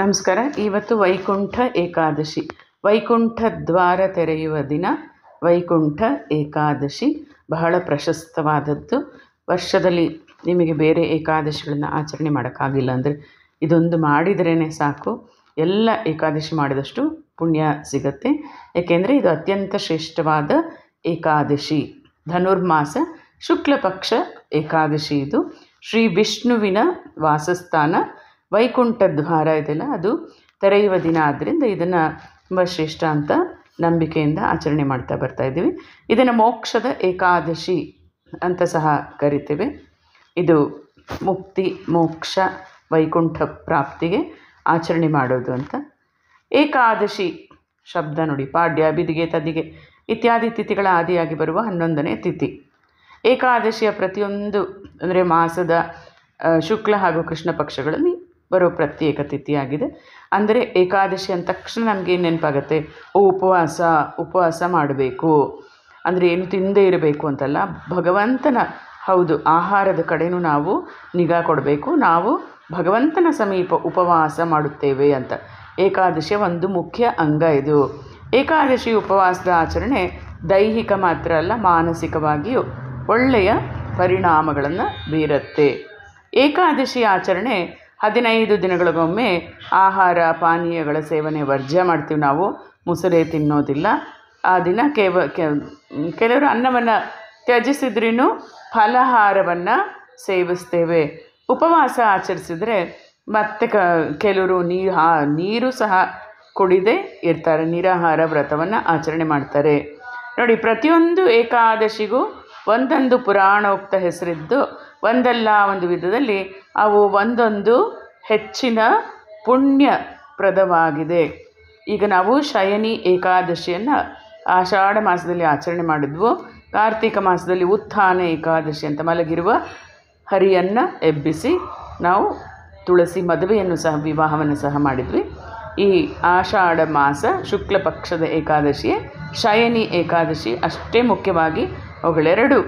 ನಮಸ್ಕಾರ ಇವತ್ತು ವೈಕುಂಠ ಏಕಾದಶಿ ವೈಕುಂಠ ದ್ವಾರ ತೆರೆಯುವ ದಿನ ವೈಕುಂಠ ಏಕಾದಶಿ ಬಹಳ ಪ್ರಶಸ್ತವಾದದ್ದು ವರ್ಷದಲ್ಲಿ ನಿಮಗೆ ಬೇರೆ ಏಕಾದಶಿಗಳನ್ನು ಆಚರಣೆ ಮಾಡೋಕ್ಕಾಗಿಲ್ಲ ಅಂದರೆ ಇದೊಂದು ಮಾಡಿದ್ರೇ ಸಾಕು ಎಲ್ಲ ಏಕಾದಶಿ ಮಾಡಿದಷ್ಟು ಪುಣ್ಯ ಸಿಗತ್ತೆ ಏಕೆಂದರೆ ಇದು ಅತ್ಯಂತ ಶ್ರೇಷ್ಠವಾದ ಏಕಾದಶಿ ಧನುರ್ಮಾಸ ಶುಕ್ಲಪಕ್ಷ ಏಕಾದಶಿ ಇದು ಶ್ರೀ ವಿಷ್ಣುವಿನ ವಾಸಸ್ಥಾನ ವೈಕುಂಠ ದ್ವಾರ ಇದೆಯಲ್ಲ ಅದು ತೆರೆಯುವ ದಿನ ಆದ್ದರಿಂದ ಇದನ್ನು ತುಂಬ ಶ್ರೇಷ್ಠ ಅಂತ ನಂಬಿಕೆಯಿಂದ ಆಚರಣೆ ಮಾಡ್ತಾ ಬರ್ತಾ ಇದ್ದೀವಿ ಇದನ್ನು ಮೋಕ್ಷದ ಏಕಾದಶಿ ಅಂತ ಸಹ ಕರಿತೇವೆ ಇದು ಮುಕ್ತಿ ಮೋಕ್ಷ ವೈಕುಂಠ ಪ್ರಾಪ್ತಿಗೆ ಆಚರಣೆ ಮಾಡೋದು ಅಂತ ಏಕಾದಶಿ ಶಬ್ದ ನೋಡಿ ಪಾಡ್ಯ ಬಿದಿಗೆ ತದಿಗೆ ಇತ್ಯಾದಿ ತಿಥಿಗಳ ಆದಿಯಾಗಿ ಬರುವ ಹನ್ನೊಂದನೇ ತಿಥಿ ಏಕಾದಶಿಯ ಪ್ರತಿಯೊಂದು ಅಂದರೆ ಮಾಸದ ಶುಕ್ಲ ಹಾಗೂ ಕೃಷ್ಣ ಪಕ್ಷಗಳಲ್ಲಿ ಬರೋ ಪ್ರತ್ಯೇಕ ತಿಥಿಯಾಗಿದೆ ಅಂದರೆ ಏಕಾದಶಿ ಅಂದ ತಕ್ಷಣ ನಮಗೆ ನೆನಪಾಗುತ್ತೆ ಓ ಉಪವಾಸ ಉಪವಾಸ ಮಾಡಬೇಕು ಅಂದರೆ ಏನು ತಿಂದೇ ಇರಬೇಕು ಅಂತಲ್ಲ ಭಗವಂತನ ಹೌದು ಆಹಾರದ ಕಡೆನೂ ನಾವು ನಿಗಾ ಕೊಡಬೇಕು ನಾವು ಭಗವಂತನ ಸಮೀಪ ಉಪವಾಸ ಮಾಡುತ್ತೇವೆ ಅಂತ ಏಕಾದಶಿ ಒಂದು ಮುಖ್ಯ ಅಂಗ ಇದು ಏಕಾದಶಿ ಉಪವಾಸದ ಆಚರಣೆ ದೈಹಿಕ ಮಾತ್ರ ಅಲ್ಲ ಮಾನಸಿಕವಾಗಿಯೂ ಒಳ್ಳೆಯ ಪರಿಣಾಮಗಳನ್ನು ಬೀರುತ್ತೆ ಏಕಾದಶಿ ಆಚರಣೆ ಹದಿನೈದು ದಿನಗಳಿಗೊಮ್ಮೆ ಆಹಾರ ಪಾನೀಯಗಳ ಸೇವನೆ ವರ್ಜ್ಯ ಮಾಡ್ತೀವಿ ನಾವು ಮುಸರೆ ತಿನ್ನೋದಿಲ್ಲ ಆ ದಿನ ಕೇವ ಕೆಲವರು ಅನ್ನವನ್ನು ತ್ಯಜಿಸಿದ್ರೂ ಫಲಹಾರವನ್ನು ಸೇವಿಸ್ತೇವೆ ಉಪವಾಸ ಆಚರಿಸಿದರೆ ಮತ್ತೆ ಕ ಕೆಲವರು ನೀರು ಹಾ ನೀರು ಸಹ ಕುಡಿದೇ ಇರ್ತಾರೆ ನಿರಾಹಾರ ವ್ರತವನ್ನು ಆಚರಣೆ ಮಾಡ್ತಾರೆ ನೋಡಿ ಪ್ರತಿಯೊಂದು ಏಕಾದಶಿಗೂ ಒಂದೊಂದು ಪುರಾಣೋಕ್ತ ಹೆಸರಿದ್ದು ಒಂದಲ್ಲ ಒಂದು ವಿಧದಲ್ಲಿ ಅವು ಒಂದೊಂದು ಹೆಚ್ಚಿನ ಪುಣ್ಯಪ್ರದವಾಗಿದೆ ಈಗ ನಾವು ಶಯನಿ ಏಕಾದಶಿಯನ್ನು ಆಷಾಢ ಮಾಸದಲ್ಲಿ ಆಚರಣೆ ಮಾಡಿದ್ವು ಕಾರ್ತಿಕ ಮಾಸದಲ್ಲಿ ಉತ್ಥಾನ ಏಕಾದಶಿ ಅಂತ ಮಲಗಿರುವ ಹರಿಯನ್ನು ಎಬ್ಬಿಸಿ ನಾವು ತುಳಸಿ ಮದುವೆಯನ್ನು ಸಹ ವಿವಾಹವನ್ನು ಸಹ ಮಾಡಿದ್ವಿ ಈ ಆಷಾಢ ಮಾಸ ಶುಕ್ಲ ಪಕ್ಷದ ಏಕಾದಶಿಯೇ ಶಯನಿ ಏಕಾದಶಿ ಅಷ್ಟೇ ಮುಖ್ಯವಾಗಿ ಅವುಗಳೆರಡು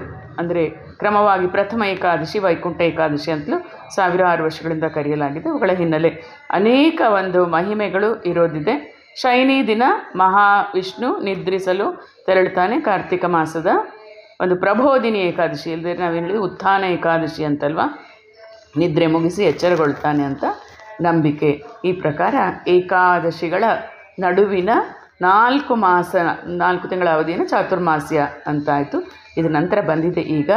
ಅಂದರೆ ಕ್ರಮವಾಗಿ ಪ್ರಥಮ ಏಕಾದಶಿ ವೈಕುಂಠ ಏಕಾದಶಿ ಅಂತಲೂ ಸಾವಿರಾರು ವರ್ಷಗಳಿಂದ ಕರೆಯಲಾಗಿದೆ ಅವುಗಳ ಹಿನ್ನೆಲೆ ಅನೇಕ ಒಂದು ಮಹಿಮೆಗಳು ಇರೋದಿದೆ ಶೈನಿ ದಿನ ಮಹಾವಿಷ್ಣು ನಿದ್ರಿಸಲು ತೆರಳುತ್ತಾನೆ ಕಾರ್ತಿಕ ಮಾಸದ ಒಂದು ಪ್ರಬೋಧಿನಿ ಏಕಾದಶಿ ಇಲ್ಲದೆ ನಾವು ಹೇಳಿದ್ವಿ ಉತ್ಥಾನ ಏಕಾದಶಿ ಅಂತಲ್ವಾ ನಿದ್ರೆ ಮುಗಿಸಿ ಎಚ್ಚರಗೊಳ್ತಾನೆ ಅಂತ ನಂಬಿಕೆ ಈ ಪ್ರಕಾರ ಏಕಾದಶಿಗಳ ನಡುವಿನ ನಾಲ್ಕು ಮಾಸ ನಾಲ್ಕು ತಿಂಗಳ ಅವಧಿಯನ್ನು ಚಾತುರ್ಮಾಸ್ಯ ಅಂತಾಯಿತು ಇದು ನಂತರ ಬಂದಿದೆ ಈಗ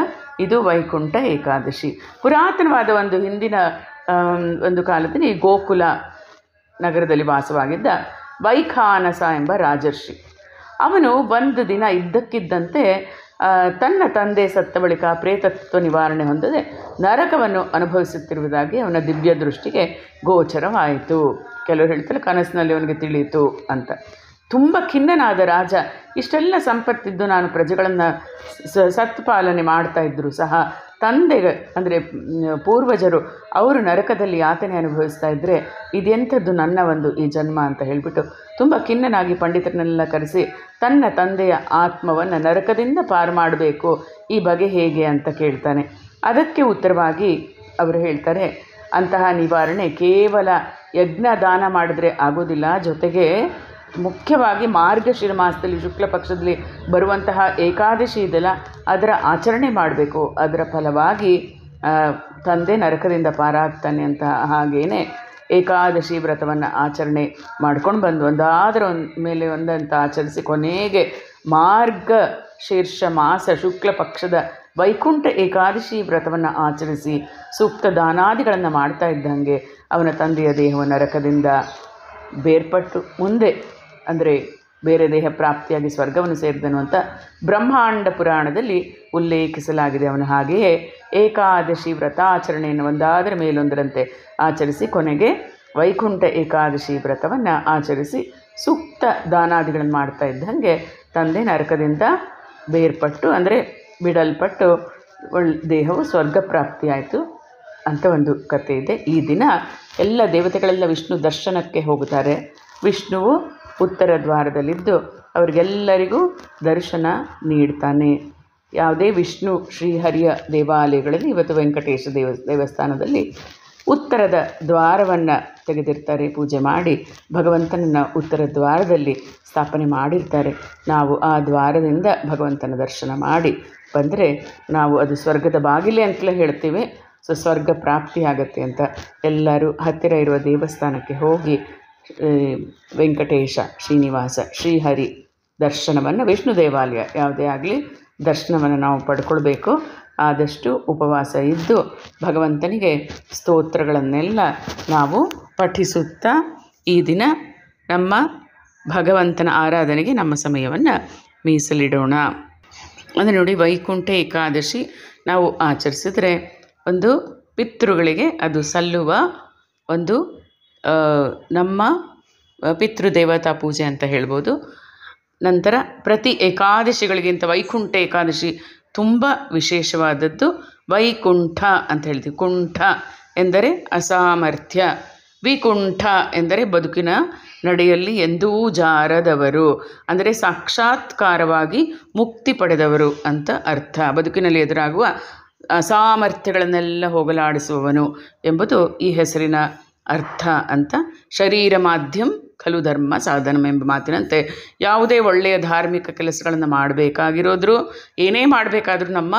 ಇದು ವೈಕುಂಠ ಏಕಾದಶಿ ಪುರಾತನವಾದ ಒಂದು ಹಿಂದಿನ ಒಂದು ಕಾಲದಲ್ಲಿ ಗೋಕುಲ ನಗರದಲ್ಲಿ ವಾಸವಾಗಿದ್ದ ವೈಖಾನಸ ಎಂಬ ರಾಜರ್ಷಿ ಅವನು ಒಂದು ದಿನ ಇದ್ದಕ್ಕಿದ್ದಂತೆ ತನ್ನ ತಂದೆ ಸತ್ತ ಬಳಿಕ ಪ್ರೇತತ್ವ ನಿವಾರಣೆ ಹೊಂದದೆ ನರಕವನ್ನು ಅನುಭವಿಸುತ್ತಿರುವುದಾಗಿ ಅವನ ದಿವ್ಯ ದೃಷ್ಟಿಗೆ ಗೋಚರವಾಯಿತು ಕೆಲವರು ಹೇಳ್ತಾರೆ ಕನಸಿನಲ್ಲಿ ಅವನಿಗೆ ತಿಳಿಯಿತು ಅಂತ ತುಂಬ ಖಿನ್ನನಾದ ರಾಜ ಇಷ್ಟೆಲ್ಲ ಸಂಪತ್ತಿದ್ದು ನಾನು ಪ್ರಜೆಗಳನ್ನು ಸತ್ಪಾಲನೆ ಮಾಡ್ತಾ ಇದ್ದರೂ ಸಹ ತಂದೆ ಅಂದರೆ ಪೂರ್ವಜರು ಅವರು ನರಕದಲ್ಲಿ ಯಾತನೆ ಅನುಭವಿಸ್ತಾ ಇದ್ದರೆ ಇದೆಂಥದ್ದು ನನ್ನ ಒಂದು ಈ ಜನ್ಮ ಅಂತ ಹೇಳಿಬಿಟ್ಟು ತುಂಬ ಖಿನ್ನನಾಗಿ ಪಂಡಿತರನ್ನೆಲ್ಲ ಕರೆಸಿ ತನ್ನ ತಂದೆಯ ಆತ್ಮವನ್ನು ನರಕದಿಂದ ಪಾರು ಮಾಡಬೇಕು ಈ ಬಗೆ ಹೇಗೆ ಅಂತ ಕೇಳ್ತಾನೆ ಅದಕ್ಕೆ ಉತ್ತರವಾಗಿ ಅವರು ಹೇಳ್ತಾರೆ ಅಂತಹ ನಿವಾರಣೆ ಕೇವಲ ಯಜ್ಞ ದಾನ ಮಾಡಿದ್ರೆ ಆಗೋದಿಲ್ಲ ಜೊತೆಗೆ ಮುಖ್ಯವಾಗಿ ಮಾರ್ಗಶಿರ ಮಾಸದಲ್ಲಿ ಶುಕ್ಲ ಪಕ್ಷದಲ್ಲಿ ಬರುವಂತಹ ಏಕಾದಶಿ ಇದೆಲ್ಲ ಅದರ ಆಚರಣೆ ಮಾಡಬೇಕು ಅದರ ಫಲವಾಗಿ ತಂದೆ ನರಕದಿಂದ ಪಾರಾಗ್ತಾನೆ ಅಂತ ಹಾಗೇನೆ ಏಕಾದಶಿ ವ್ರತವನ್ನು ಆಚರಣೆ ಮಾಡ್ಕೊಂಡು ಬಂದು ಒಂದಾದರ ಒಂದು ಮೇಲೆ ಒಂದಂತ ಆಚರಿಸಿ ಕೊನೆಗೆ ಮಾರ್ಗ ಶೀರ್ಷ ಮಾಸ ಶುಕ್ಲ ಪಕ್ಷದ ವೈಕುಂಠ ಏಕಾದಶಿ ವ್ರತವನ್ನು ಆಚರಿಸಿ ಸೂಕ್ತ ದಾನಾದಿಗಳನ್ನು ಮಾಡ್ತಾ ಇದ್ದಂಗೆ ಅವನ ತಂದೆಯ ದೇಹವನ್ನು ನರಕದಿಂದ ಬೇರ್ಪಟ್ಟು ಮುಂದೆ ಅಂದರೆ ಬೇರೆ ದೇಹ ಪ್ರಾಪ್ತಿಯಾಗಿ ಸ್ವರ್ಗವನ್ನು ಸೇರಿದನು ಅಂತ ಬ್ರಹ್ಮಾಂಡ ಪುರಾಣದಲ್ಲಿ ಉಲ್ಲೇಖಿಸಲಾಗಿದೆ ಅವನು ಹಾಗೆಯೇ ಏಕಾದಶಿ ವ್ರತ ಆಚರಣೆಯನ್ನು ಒಂದಾದರೆ ಮೇಲೊಂದರಂತೆ ಆಚರಿಸಿ ಕೊನೆಗೆ ವೈಕುಂಠ ಏಕಾದಶಿ ವ್ರತವನ್ನು ಆಚರಿಸಿ ಸೂಕ್ತ ದಾನಾದಿಗಳನ್ನು ಮಾಡ್ತಾ ಇದ್ದಂಗೆ ತಂದೆ ನರಕದಿಂದ ಬೇರ್ಪಟ್ಟು ಅಂದರೆ ಬಿಡಲ್ಪಟ್ಟು ಒಳ್ಳೆ ದೇಹವು ಸ್ವರ್ಗ ಪ್ರಾಪ್ತಿಯಾಯಿತು ಅಂತ ಒಂದು ಕಥೆ ಇದೆ ಈ ದಿನ ಎಲ್ಲ ದೇವತೆಗಳೆಲ್ಲ ವಿಷ್ಣು ದರ್ಶನಕ್ಕೆ ಹೋಗುತ್ತಾರೆ ವಿಷ್ಣುವು ಉತ್ತರ ದ್ವಾರದಲ್ಲಿದ್ದು ಅವರಿಗೆಲ್ಲರಿಗೂ ದರ್ಶನ ನೀಡ್ತಾನೆ ಯಾವುದೇ ವಿಷ್ಣು ಶ್ರೀಹರಿಯ ದೇವಾಲಯಗಳಲ್ಲಿ ಇವತ್ತು ವೆಂಕಟೇಶ ದೇವ ದೇವಸ್ಥಾನದಲ್ಲಿ ಉತ್ತರದ ದ್ವಾರವನ್ನು ತೆಗೆದಿರ್ತಾರೆ ಪೂಜೆ ಮಾಡಿ ಭಗವಂತನನ್ನು ಉತ್ತರ ದ್ವಾರದಲ್ಲಿ ಸ್ಥಾಪನೆ ಮಾಡಿರ್ತಾರೆ ನಾವು ಆ ದ್ವಾರದಿಂದ ಭಗವಂತನ ದರ್ಶನ ಮಾಡಿ ಬಂದರೆ ನಾವು ಅದು ಸ್ವರ್ಗದ ಬಾಗಿಲೆ ಅಂತಲೇ ಹೇಳ್ತೀವಿ ಸೊ ಸ್ವರ್ಗ ಪ್ರಾಪ್ತಿಯಾಗತ್ತೆ ಅಂತ ಎಲ್ಲರೂ ಹತ್ತಿರ ಇರುವ ದೇವಸ್ಥಾನಕ್ಕೆ ಹೋಗಿ ವೆಂಕಟೇಶ ಶ್ರೀನಿವಾಸ ಶ್ರೀಹರಿ ದರ್ಶನವನ್ನು ವಿಷ್ಣು ದೇವಾಲಯ ಯಾವುದೇ ಆಗಲಿ ದರ್ಶನವನ್ನು ನಾವು ಪಡ್ಕೊಳ್ಬೇಕು ಆದಷ್ಟು ಉಪವಾಸ ಇದ್ದು ಭಗವಂತನಿಗೆ ಸ್ತೋತ್ರಗಳನ್ನೆಲ್ಲ ನಾವು ಪಠಿಸುತ್ತಾ ಈ ದಿನ ನಮ್ಮ ಭಗವಂತನ ಆರಾಧನೆಗೆ ನಮ್ಮ ಸಮಯವನ್ನು ಮೀಸಲಿಡೋಣ ಅಂದರೆ ನೋಡಿ ವೈಕುಂಠ ಏಕಾದಶಿ ನಾವು ಆಚರಿಸಿದರೆ ಒಂದು ಪಿತೃಗಳಿಗೆ ಅದು ಸಲ್ಲುವ ಒಂದು ನಮ್ಮ ಪಿತೃದೇವತಾ ಪೂಜೆ ಅಂತ ಹೇಳ್ಬೋದು ನಂತರ ಪ್ರತಿ ಏಕಾದಶಿಗಳಿಗಿಂತ ವೈಕುಂಠ ಏಕಾದಶಿ ತುಂಬ ವಿಶೇಷವಾದದ್ದು ವೈಕುಂಠ ಅಂತ ಹೇಳ್ತೀವಿ ಕುಂಠ ಎಂದರೆ ಅಸಾಮರ್ಥ್ಯ ವಿಕುಂಠ ಎಂದರೆ ಬದುಕಿನ ನಡೆಯಲ್ಲಿ ಎಂದೂ ಜಾರದವರು ಅಂದರೆ ಸಾಕ್ಷಾತ್ಕಾರವಾಗಿ ಮುಕ್ತಿ ಪಡೆದವರು ಅಂತ ಅರ್ಥ ಬದುಕಿನಲ್ಲಿ ಎದುರಾಗುವ ಅಸಾಮರ್ಥ್ಯಗಳನ್ನೆಲ್ಲ ಹೋಗಲಾಡಿಸುವವನು ಎಂಬುದು ಈ ಹೆಸರಿನ ಅರ್ಥ ಅಂತ ಶರೀರ ಮಾಧ್ಯಮ ಖಲು ಧರ್ಮ ಸಾಧನ ಎಂಬ ಮಾತಿನಂತೆ ಯಾವುದೇ ಒಳ್ಳೆಯ ಧಾರ್ಮಿಕ ಕೆಲಸಗಳನ್ನು ಮಾಡಬೇಕಾಗಿರೋದ್ರೂ ಏನೇ ಮಾಡಬೇಕಾದ್ರೂ ನಮ್ಮ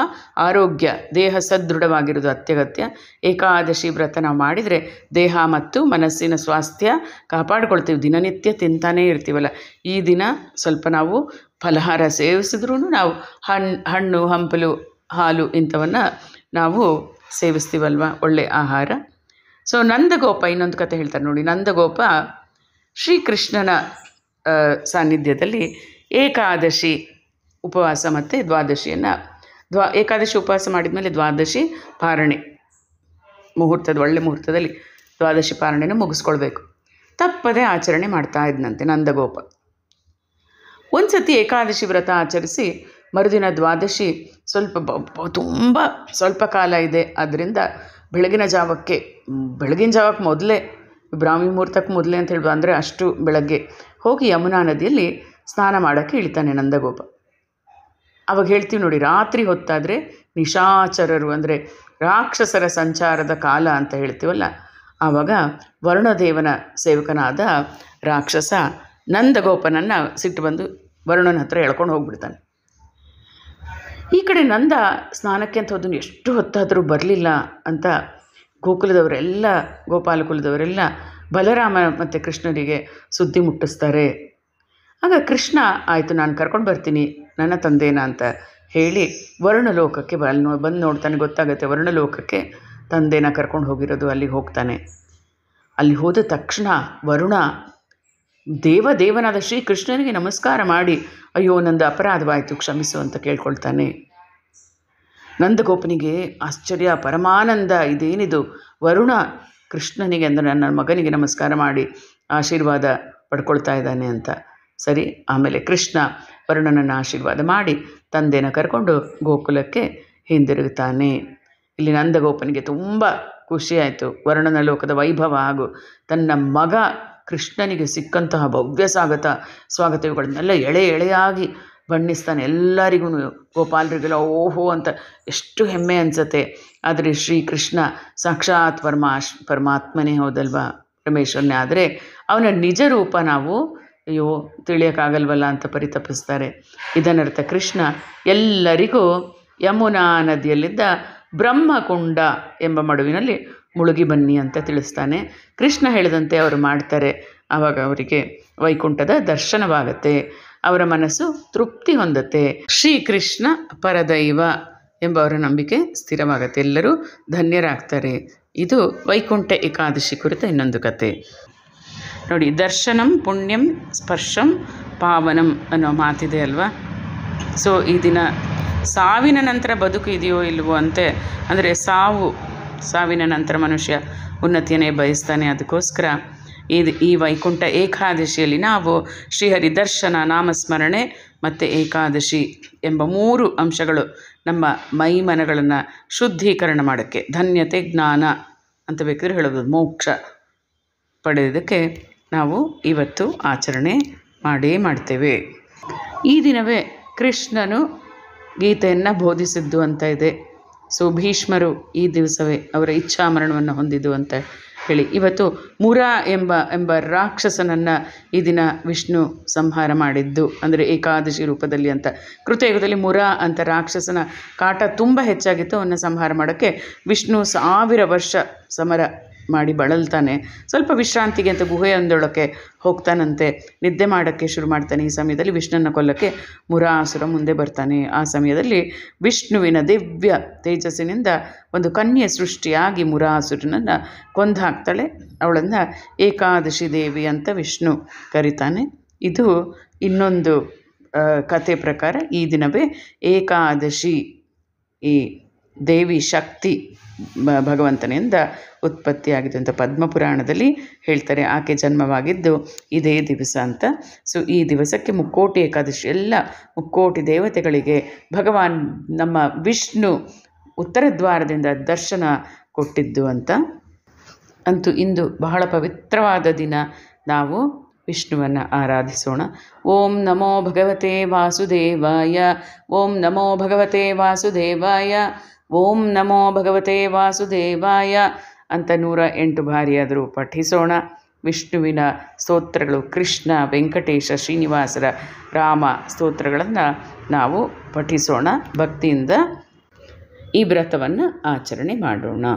ಆರೋಗ್ಯ ದೇಹ ಸದೃಢವಾಗಿರೋದು ಅತ್ಯಗತ್ಯ ಏಕಾದಶಿ ವ್ರತ ನಾವು ಮಾಡಿದರೆ ದೇಹ ಮತ್ತು ಮನಸ್ಸಿನ ಸ್ವಾಸ್ಥ್ಯ ಕಾಪಾಡ್ಕೊಳ್ತೀವಿ ದಿನನಿತ್ಯ ತಿಂತಾನೇ ಇರ್ತೀವಲ್ಲ ಈ ದಿನ ಸ್ವಲ್ಪ ನಾವು ಫಲಹಾರ ಸೇವಿಸಿದ್ರೂ ನಾವು ಹಣ್ಣು ಹಣ್ಣು ಹಂಪಲು ಹಾಲು ಇಂಥವನ್ನು ನಾವು ಸೇವಿಸ್ತೀವಲ್ವ ಒಳ್ಳೆಯ ಆಹಾರ ಸೊ ನಂದಗೋಪ ಇನ್ನೊಂದು ಕತೆ ಹೇಳ್ತಾರೆ ನೋಡಿ ನಂದಗೋಪ ಶ್ರೀಕೃಷ್ಣನ ಸಾನ್ನಿಧ್ಯದಲ್ಲಿ ಏಕಾದಶಿ ಉಪವಾಸ ಮತ್ತು ದ್ವಾದಶಿಯನ್ನು ದ್ವಾ ಏಕಾದಶಿ ಉಪವಾಸ ಮಾಡಿದ ಮೇಲೆ ದ್ವಾದಶಿ ಪಾರಣೆ ಮುಹೂರ್ತದ ಒಳ್ಳೆ ಮುಹೂರ್ತದಲ್ಲಿ ದ್ವಾದಶಿ ಪಾರಣೆನ ಮುಗಿಸ್ಕೊಳ್ಬೇಕು ತಪ್ಪದೇ ಆಚರಣೆ ಮಾಡ್ತಾ ಇದ್ನಂತೆ ನಂದಗೋಪ ಒಂದು ಸತಿ ಏಕಾದಶಿ ವ್ರತ ಆಚರಿಸಿ ಮರುದಿನ ದ್ವಾದಶಿ ಸ್ವಲ್ಪ ತುಂಬ ಸ್ವಲ್ಪ ಕಾಲ ಇದೆ ಆದ್ದರಿಂದ ಬೆಳಗಿನ ಜಾವಕ್ಕೆ ಬೆಳಗಿನ ಜಾವಕ್ಕೆ ಮೊದಲೇ ಬ್ರಾಹ್ಮಿ ಮುಹೂರ್ತಕ್ಕೆ ಮೊದಲೇ ಅಂತ ಹೇಳ್ಬೋದು ಅಂದರೆ ಅಷ್ಟು ಬೆಳಗ್ಗೆ ಹೋಗಿ ಯಮುನಾ ನದಿಯಲ್ಲಿ ಸ್ನಾನ ಮಾಡೋಕ್ಕೆ ಇಳಿತಾನೆ ನಂದಗೋಪ ಅವಾಗ ಹೇಳ್ತೀವಿ ನೋಡಿ ರಾತ್ರಿ ಹೊತ್ತಾದರೆ ನಿಶಾಚರರು ಅಂದರೆ ರಾಕ್ಷಸರ ಸಂಚಾರದ ಕಾಲ ಅಂತ ಹೇಳ್ತೀವಲ್ಲ ಆವಾಗ ವರುಣದೇವನ ಸೇವಕನಾದ ರಾಕ್ಷಸ ನಂದಗೋಪನನ್ನು ಸಿಟ್ಟು ಬಂದು ವರುಣನ ಹತ್ರ ಎಳ್ಕೊಂಡು ಹೋಗ್ಬಿಡ್ತಾನೆ ಈ ಕಡೆ ನಂದ ಸ್ನಾನಕ್ಕೆ ಅಂತ ಹೋದನು ಎಷ್ಟು ಹೊತ್ತಾದರೂ ಬರಲಿಲ್ಲ ಅಂತ ಗೋಕುಲದವರೆಲ್ಲ ಗೋಪಾಲಕುಲದವರೆಲ್ಲ ಬಲರಾಮ ಮತ್ತು ಕೃಷ್ಣರಿಗೆ ಸುದ್ದಿ ಮುಟ್ಟಿಸ್ತಾರೆ ಆಗ ಕೃಷ್ಣ ಆಯಿತು ನಾನು ಕರ್ಕೊಂಡು ಬರ್ತೀನಿ ನನ್ನ ತಂದೇನ ಅಂತ ಹೇಳಿ ವರ್ಣಲೋಕಕ್ಕೆ ಬ ಅಲ್ಲಿ ನೋ ಬಂದು ನೋಡ್ತಾನೆ ಗೊತ್ತಾಗುತ್ತೆ ವರ್ಣಲೋಕಕ್ಕೆ ತಂದೇನ ಕರ್ಕೊಂಡು ಹೋಗಿರೋದು ಅಲ್ಲಿಗೆ ಹೋಗ್ತಾನೆ ಅಲ್ಲಿ ಹೋದ ತಕ್ಷಣ ವರುಣ ದೇವ ಶ್ರೀ ಶ್ರೀಕೃಷ್ಣನಿಗೆ ನಮಸ್ಕಾರ ಮಾಡಿ ಅಯ್ಯೋ ನಂದು ಅಪರಾಧವಾಯಿತು ಕ್ಷಮಿಸು ಅಂತ ಕೇಳ್ಕೊಳ್ತಾನೆ ನಂದಗೋಪನಿಗೆ ಆಶ್ಚರ್ಯ ಪರಮಾನಂದ ಇದೇನಿದು ವರುಣ ಕೃಷ್ಣನಿಗೆ ಅಂದರೆ ನನ್ನ ಮಗನಿಗೆ ನಮಸ್ಕಾರ ಮಾಡಿ ಆಶೀರ್ವಾದ ಪಡ್ಕೊಳ್ತಾ ಇದ್ದಾನೆ ಅಂತ ಸರಿ ಆಮೇಲೆ ಕೃಷ್ಣ ವರುಣನನ್ನು ಆಶೀರ್ವಾದ ಮಾಡಿ ತಂದೆನ ಕರ್ಕೊಂಡು ಗೋಕುಲಕ್ಕೆ ಹಿಂದಿರುಗುತ್ತಾನೆ ಇಲ್ಲಿ ನಂದಗೋಪನಿಗೆ ತುಂಬ ಖುಷಿಯಾಯಿತು ವರುಣನ ಲೋಕದ ವೈಭವ ಹಾಗೂ ತನ್ನ ಮಗ ಕೃಷ್ಣನಿಗೆ ಸಿಕ್ಕಂತಹ ಭವ್ಯ ಸ್ವಾಗತ ಸ್ವಾಗತಗಳನ್ನೆಲ್ಲ ಎಳೆ ಎಳೆಯಾಗಿ ಬಣ್ಣಿಸ್ತಾನೆ ಎಲ್ಲರಿಗೂ ಗೋಪಾಲರಿಗೆಲ್ಲ ಓಹೋ ಅಂತ ಎಷ್ಟು ಹೆಮ್ಮೆ ಅನಿಸತ್ತೆ ಆದರೆ ಶ್ರೀಕೃಷ್ಣ ಸಾಕ್ಷಾತ್ ಪರಮಾ ಪರಮಾತ್ಮನೇ ಹೌದಲ್ವ ಪರಮೇಶ್ವರನೇ ಆದರೆ ಅವನ ನಿಜ ರೂಪ ನಾವು ಅಯ್ಯೋ ತಿಳಿಯೋಕ್ಕಾಗಲ್ವಲ್ಲ ಅಂತ ಪರಿತಪಿಸ್ತಾರೆ ಇದನ್ನರ್ಥ ಕೃಷ್ಣ ಎಲ್ಲರಿಗೂ ಯಮುನಾ ನದಿಯಲ್ಲಿದ್ದ ಬ್ರಹ್ಮಕುಂಡ ಎಂಬ ಮಡುವಿನಲ್ಲಿ ಮುಳುಗಿ ಬನ್ನಿ ಅಂತ ತಿಳಿಸ್ತಾನೆ ಕೃಷ್ಣ ಹೇಳಿದಂತೆ ಅವರು ಮಾಡ್ತಾರೆ ಆವಾಗ ಅವರಿಗೆ ವೈಕುಂಠದ ದರ್ಶನವಾಗತ್ತೆ ಅವರ ಮನಸ್ಸು ತೃಪ್ತಿ ಹೊಂದತ್ತೆ ಶ್ರೀಕೃಷ್ಣ ಪರದೈವ ಎಂಬ ಅವರ ನಂಬಿಕೆ ಸ್ಥಿರವಾಗತ್ತೆ ಎಲ್ಲರೂ ಧನ್ಯರಾಗ್ತಾರೆ ಇದು ವೈಕುಂಠ ಏಕಾದಶಿ ಕುರಿತ ಇನ್ನೊಂದು ಕತೆ ನೋಡಿ ದರ್ಶನಂ ಪುಣ್ಯಂ ಸ್ಪರ್ಶಂ ಪಾವನಂ ಅನ್ನೋ ಮಾತಿದೆ ಅಲ್ವಾ ಸೊ ಈ ದಿನ ಸಾವಿನ ನಂತರ ಬದುಕು ಇದೆಯೋ ಇಲ್ವೋ ಅಂತೆ ಅಂದರೆ ಸಾವು ಸಾವಿನ ನಂತರ ಮನುಷ್ಯ ಉನ್ನತಿಯನ್ನೇ ಬಯಸ್ತಾನೆ ಅದಕ್ಕೋಸ್ಕರ ಇದು ಈ ವೈಕುಂಠ ಏಕಾದಶಿಯಲ್ಲಿ ನಾವು ಶ್ರೀಹರಿ ದರ್ಶನ ನಾಮಸ್ಮರಣೆ ಮತ್ತು ಏಕಾದಶಿ ಎಂಬ ಮೂರು ಅಂಶಗಳು ನಮ್ಮ ಮೈ ಮನಗಳನ್ನು ಶುದ್ಧೀಕರಣ ಮಾಡೋಕ್ಕೆ ಧನ್ಯತೆ ಜ್ಞಾನ ಅಂತ ಬೇಕಿದ್ರೆ ಹೇಳಬಹುದು ಮೋಕ್ಷ ಪಡೆಯೋದಕ್ಕೆ ನಾವು ಇವತ್ತು ಆಚರಣೆ ಮಾಡೇ ಮಾಡ್ತೇವೆ ಈ ದಿನವೇ ಕೃಷ್ಣನು ಗೀತೆಯನ್ನು ಬೋಧಿಸಿದ್ದು ಅಂತ ಇದೆ ಸೊ ಭೀಷ್ಮರು ಈ ದಿವಸವೇ ಅವರ ಇಚ್ಛಾ ಮರಣವನ್ನು ಹೊಂದಿದ್ದು ಅಂತ ಹೇಳಿ ಇವತ್ತು ಮುರ ಎಂಬ ಎಂಬ ರಾಕ್ಷಸನನ್ನು ಈ ದಿನ ವಿಷ್ಣು ಸಂಹಾರ ಮಾಡಿದ್ದು ಅಂದರೆ ಏಕಾದಶಿ ರೂಪದಲ್ಲಿ ಅಂತ ಕೃತಯುಗದಲ್ಲಿ ಮುರ ಅಂತ ರಾಕ್ಷಸನ ಕಾಟ ತುಂಬ ಹೆಚ್ಚಾಗಿತ್ತು ಅವನ್ನು ಸಂಹಾರ ಮಾಡೋಕ್ಕೆ ವಿಷ್ಣು ಸಾವಿರ ವರ್ಷ ಸಮರ ಮಾಡಿ ಬಳಲ್ತಾನೆ ಸ್ವಲ್ಪ ವಿಶ್ರಾಂತಿಗೆ ಅಂತ ಗುಹೆಯೊಂದೊಳಕ್ಕೆ ಹೋಗ್ತಾನಂತೆ ನಿದ್ದೆ ಮಾಡೋಕ್ಕೆ ಶುರು ಮಾಡ್ತಾನೆ ಈ ಸಮಯದಲ್ಲಿ ವಿಷ್ಣುನ ಕೊಲ್ಲಕ್ಕೆ ಮುರಾಸುರ ಮುಂದೆ ಬರ್ತಾನೆ ಆ ಸಮಯದಲ್ಲಿ ವಿಷ್ಣುವಿನ ದಿವ್ಯ ತೇಜಸ್ಸಿನಿಂದ ಒಂದು ಕನ್ಯೆ ಸೃಷ್ಟಿಯಾಗಿ ಮುರಾಸುರನನ್ನು ಕೊಂದು ಹಾಕ್ತಾಳೆ ಅವಳನ್ನು ಏಕಾದಶಿ ದೇವಿ ಅಂತ ವಿಷ್ಣು ಕರೀತಾನೆ ಇದು ಇನ್ನೊಂದು ಕಥೆ ಪ್ರಕಾರ ಈ ದಿನವೇ ಏಕಾದಶಿ ಈ ದೇವಿ ಶಕ್ತಿ ಭಗವಂತನಿಂದ ಉತ್ಪತ್ತಿಯಾಗಿದೆ ಅಂತ ಪದ್ಮಪುರಾಣದಲ್ಲಿ ಹೇಳ್ತಾರೆ ಆಕೆ ಜನ್ಮವಾಗಿದ್ದು ಇದೇ ದಿವಸ ಅಂತ ಸೊ ಈ ದಿವಸಕ್ಕೆ ಮುಕ್ಕೋಟಿ ಏಕಾದಶಿ ಎಲ್ಲ ಮುಕ್ಕೋಟಿ ದೇವತೆಗಳಿಗೆ ಭಗವಾನ್ ನಮ್ಮ ವಿಷ್ಣು ಉತ್ತರ ದ್ವಾರದಿಂದ ದರ್ಶನ ಕೊಟ್ಟಿದ್ದು ಅಂತ ಅಂತೂ ಇಂದು ಬಹಳ ಪವಿತ್ರವಾದ ದಿನ ನಾವು ವಿಷ್ಣುವನ್ನು ಆರಾಧಿಸೋಣ ಓಂ ನಮೋ ಭಗವತೆ ವಾಸುದೇವಾಯ ಓಂ ನಮೋ ಭಗವತೆ ವಾಸುದೇವಾಯ ಓಂ ನಮೋ ಭಗವತೆ ವಾಸುದೇವಾಯ ಅಂತ ನೂರ ಎಂಟು ಬಾರಿಯಾದರೂ ಪಠಿಸೋಣ ವಿಷ್ಣುವಿನ ಸ್ತೋತ್ರಗಳು ಕೃಷ್ಣ ವೆಂಕಟೇಶ ಶ್ರೀನಿವಾಸರ ರಾಮ ಸ್ತೋತ್ರಗಳನ್ನು ನಾವು ಪಠಿಸೋಣ ಭಕ್ತಿಯಿಂದ ಈ ವ್ರತವನ್ನು ಆಚರಣೆ ಮಾಡೋಣ